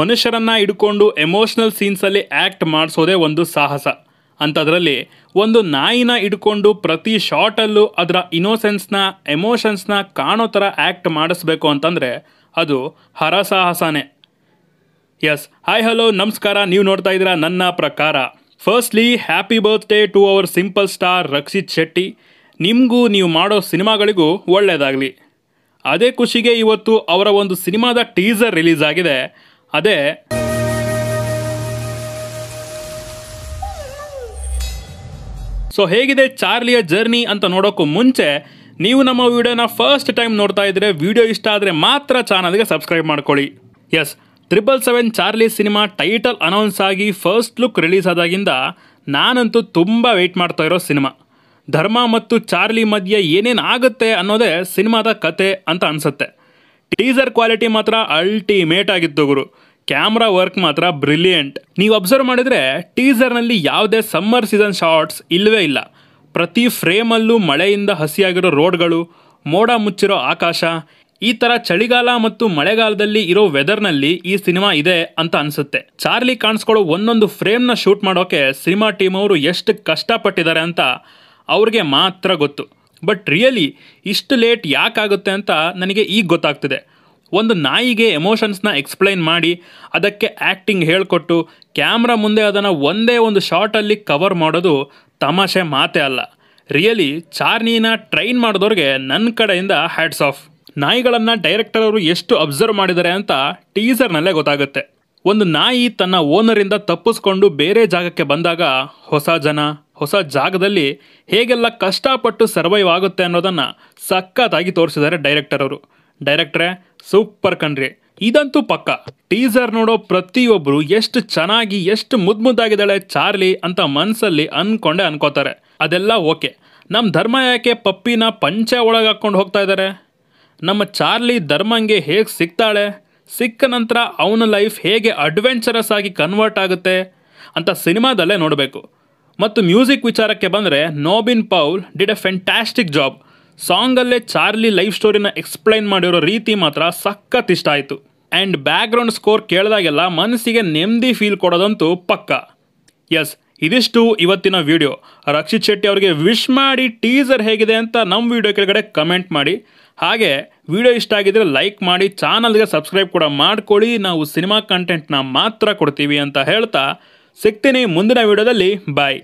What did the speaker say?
ಮನುಷ್ಯರನ್ನ ಹಿಡ್ಕೊಂಡು emotional ಸೀನ್ಸಲ್ಲಿ act ಮಾಡಿಸೋದೇ ಒಂದು ಸಾಹಸ ಅಂಥದ್ರಲ್ಲಿ ಒಂದು ನಾಯಿನ ಹಿಡ್ಕೊಂಡು ಪ್ರತಿ ಶಾರ್ಟಲ್ಲೂ ಅದರ ಇನೋಸೆನ್ಸ್ನ ಎಮೋಷನ್ಸ್ನ ಕಾಣೋ ಥರ ಆ್ಯಕ್ಟ್ ಮಾಡಿಸ್ಬೇಕು ಅಂತಂದರೆ ಅದು ಹರಸಾಹಸನೇ ಎಸ್ ಹಾಯ್ ಹಲೋ ನಮಸ್ಕಾರ ನೀವು ನೋಡ್ತಾ ಇದ್ದೀರಾ ನನ್ನ ಪ್ರಕಾರ firstly happy birthday to our simple star Rakshit Shetty ನಿಮಗೂ ನೀವು ಮಾಡೋ ಸಿನಿಮಾಗಳಿಗೂ ಒಳ್ಳೆಯದಾಗಲಿ ಅದೇ ಖುಷಿಗೆ ಇವತ್ತು ಅವರ ಒಂದು ಸಿನಿಮಾದ ಟೀಸರ್ ರಿಲೀಸ್ ಆಗಿದೆ ಅದೇ ಸೊ ಹೇಗಿದೆ ಚಾರ್ಲಿಯ ಜರ್ನಿ ಅಂತ ನೋಡೋಕ್ಕೂ ಮುಂಚೆ ನೀವು ನಮ್ಮ ವಿಡಿಯೋನ ಫಸ್ಟ್ ಟೈಮ್ ನೋಡ್ತಾ ಇದ್ರೆ ವಿಡಿಯೋ ಇಷ್ಟ ಆದರೆ ಮಾತ್ರ ಚಾನಲ್ಗೆ ಸಬ್ಸ್ಕ್ರೈಬ್ ಮಾಡ್ಕೊಳ್ಳಿ yes triple seven Charlie cinema title announce ಆಗಿ ಫಸ್ಟ್ ಲುಕ್ ರಿಲೀಸ್ ಆದಾಗಿಂದ ನಾನಂತೂ ತುಂಬ ವೆಯ್ಟ್ ಮಾಡ್ತಾ ಇರೋ ಸಿನಿಮಾ ಧರ್ಮ ಮತ್ತು ಚಾರ್ಲಿ ಮಧ್ಯೆ ಏನೇನು ಆಗುತ್ತೆ ಅನ್ನೋದೇ ಸಿನಿಮಾದ ಕತೆ ಅಂತ ಅನಿಸುತ್ತೆ ಟೀಸರ್ ಕ್ವಾಲಿಟಿ ಮಾತ್ರ ಅಲ್ಟಿಮೇಟ್ ಆಗಿತ್ತು ಗುರು ಕ್ಯಾಮ್ರಾ ವರ್ಕ್ ಮಾತ್ರ ಬ್ರಿಲಿಯಂಟ್ ನೀವು ಅಬ್ಸರ್ವ್ ಮಾಡಿದ್ರೆ ಟೀಸರ್ನಲ್ಲಿ ಯಾವುದೇ ಸಮ್ಮರ್ ಸೀಸನ್ ಶಾರ್ಟ್ಸ್ ಇಲ್ಲವೇ ಇಲ್ಲ ಪ್ರತಿ ಫ್ರೇಮಲ್ಲೂ ಮಳೆಯಿಂದ ಹಸಿಯಾಗಿರೋ ರೋಡ್ಗಳು ಮೋಡ ಮುಚ್ಚಿರೋ ಆಕಾಶ ಈ ಥರ ಚಳಿಗಾಲ ಮತ್ತು ಮಳೆಗಾಲದಲ್ಲಿ ಇರೋ ವೆದರ್ನಲ್ಲಿ ಈ ಸಿನಿಮಾ ಇದೆ ಅಂತ ಅನಿಸುತ್ತೆ ಚಾರ್ಲಿ ಕಾಣಿಸ್ಕೊಳ್ಳೋ ಒಂದೊಂದು ಫ್ರೇಮ್ನ ಶೂಟ್ ಮಾಡೋಕೆ ಸಿನಿಮಾ ಟೀಮ್ ಅವರು ಎಷ್ಟು ಕಷ್ಟಪಟ್ಟಿದ್ದಾರೆ ಅಂತ ಅವ್ರಿಗೆ ಮಾತ್ರ ಗೊತ್ತು ಬಟ್ ರಿಯಲಿ ಇಷ್ಟು ಲೇಟ್ ಯಾಕಾಗುತ್ತೆ ಅಂತ ನನಗೆ ಈಗ ಗೊತ್ತಾಗ್ತಿದೆ ಒಂದು ನಾಯಿಗೆ ಎಮೋಷನ್ಸ್ನ ಎಕ್ಸ್ಪ್ಲೈನ್ ಮಾಡಿ ಅದಕ್ಕೆ ಆ್ಯಕ್ಟಿಂಗ್ ಹೇಳಿಕೊಟ್ಟು ಕ್ಯಾಮ್ರಾ ಮುಂದೆ ಅದನ್ನು ಒಂದೇ ಒಂದು ಶಾರ್ಟಲ್ಲಿ ಕವರ್ ಮಾಡೋದು ತಮಾಷೆ ಮಾತೇ ಅಲ್ಲ ರಿಯಲಿ ಚಾರ್ನಿನ ಟ್ರೈನ್ ಮಾಡಿದವ್ರಿಗೆ ನನ್ನ ಕಡೆಯಿಂದ ಹ್ಯಾಟ್ಸ್ ಆಫ್ ನಾಯಿಗಳನ್ನು ಡೈರೆಕ್ಟರ್ ಅವರು ಎಷ್ಟು ಅಬ್ಸರ್ವ್ ಮಾಡಿದ್ದಾರೆ ಅಂತ ಟೀಸರ್ನಲ್ಲೇ ಗೊತ್ತಾಗುತ್ತೆ ಒಂದು ನಾಯಿ ತನ್ನ ಓನರಿಂದ ತಪ್ಪಿಸ್ಕೊಂಡು ಬೇರೆ ಜಾಗಕ್ಕೆ ಬಂದಾಗ ಹೊಸ ಜನ ಹೊಸ ಜಾಗದಲ್ಲಿ ಹೇಗೆಲ್ಲ ಕಷ್ಟಪಟ್ಟು ಸರ್ವೈವ್ ಆಗುತ್ತೆ ಅನ್ನೋದನ್ನು ಸಖತ್ತಾಗಿ ತೋರಿಸಿದ್ದಾರೆ ಡೈರೆಕ್ಟರ್ ಅವರು ಡೈರೆಕ್ಟ್ರೆ ಸೂಪರ್ ಕಣ್ರಿ ಇದಂತೂ ಪಕ್ಕ ಟೀಸರ್ ನೋಡೋ ಪ್ರತಿಯೊಬ್ಬರು ಎಷ್ಟು ಚೆನ್ನಾಗಿ ಎಷ್ಟು ಮುದ್ಮುದ್ದಾಗಿದ್ದಾಳೆ ಚಾರ್ಲಿ ಅಂತ ಮನಸ್ಸಲ್ಲಿ ಅನ್ಕೊಂಡೆ ಅನ್ಕೋತಾರೆ ಅದೆಲ್ಲ ಓಕೆ ನಮ್ಮ ಧರ್ಮ ಯಾಕೆ ಪಪ್ಪಿನ ಪಂಚ ಒಳಗೆ ಹಾಕ್ಕೊಂಡು ಹೋಗ್ತಾ ಇದ್ದಾರೆ ನಮ್ಮ ಚಾರ್ಲಿ ಧರ್ಮಂಗೆ ಹೇಗೆ ಸಿಗ್ತಾಳೆ ಸಿಕ್ಕ ನಂತರ ಅವನ ಲೈಫ್ ಹೇಗೆ ಅಡ್ವೆಂಚರಸ್ ಆಗಿ ಕನ್ವರ್ಟ್ ಆಗುತ್ತೆ ಅಂತ ಸಿನಿಮಾದಲ್ಲೇ ನೋಡಬೇಕು ಮತ್ತು ಮ್ಯೂಸಿಕ್ ವಿಚಾರಕ್ಕೆ ಬಂದರೆ Nobin Paul did a fantastic job ಸಾಂಗಲ್ಲೇ ಚಾರ್ಲಿ ಲೈಫ್ ಸ್ಟೋರಿನ ಎಕ್ಸ್ಪ್ಲೈನ್ ಮಾಡಿರೋ ರೀತಿ ಮಾತ್ರ ಸಖತ್ ಇಷ್ಟ ಆಯಿತು ಆ್ಯಂಡ್ ಬ್ಯಾಕ್ಗ್ರೌಂಡ್ ಸ್ಕೋರ್ ಕೇಳಿದಾಗೆಲ್ಲ ಮನಸ್ಸಿಗೆ ನೆಮ್ಮದಿ ಫೀಲ್ ಕೊಡೋದಂತೂ ಪಕ್ಕ ಎಸ್ ಇದಿಷ್ಟು ಇವತ್ತಿನ ವಿಡಿಯೋ ರಕ್ಷಿತ್ ಶೆಟ್ಟಿ ಅವರಿಗೆ ವಿಶ್ ಮಾಡಿ ಟೀಸರ್ ಹೇಗಿದೆ ಅಂತ ನಮ್ಮ ವಿಡಿಯೋ ಕೆಳಗಡೆ ಕಮೆಂಟ್ ಮಾಡಿ ಹಾಗೆ ವಿಡಿಯೋ ಇಷ್ಟ ಆಗಿದ್ರೆ ಲೈಕ್ ಮಾಡಿ ಚಾನಲ್ಗೆ ಸಬ್ಸ್ಕ್ರೈಬ್ ಕೂಡ ಮಾಡ್ಕೊಳ್ಳಿ ನಾವು ಸಿನಿಮಾ ಕಂಟೆಂಟ್ನ ಮಾತ್ರ ಕೊಡ್ತೀವಿ ಅಂತ ಹೇಳ್ತಾ ಸಿಗ್ತೀನಿ ಮುಂದಿನ ವಿಡಿಯೋದಲ್ಲಿ ಬಾಯ್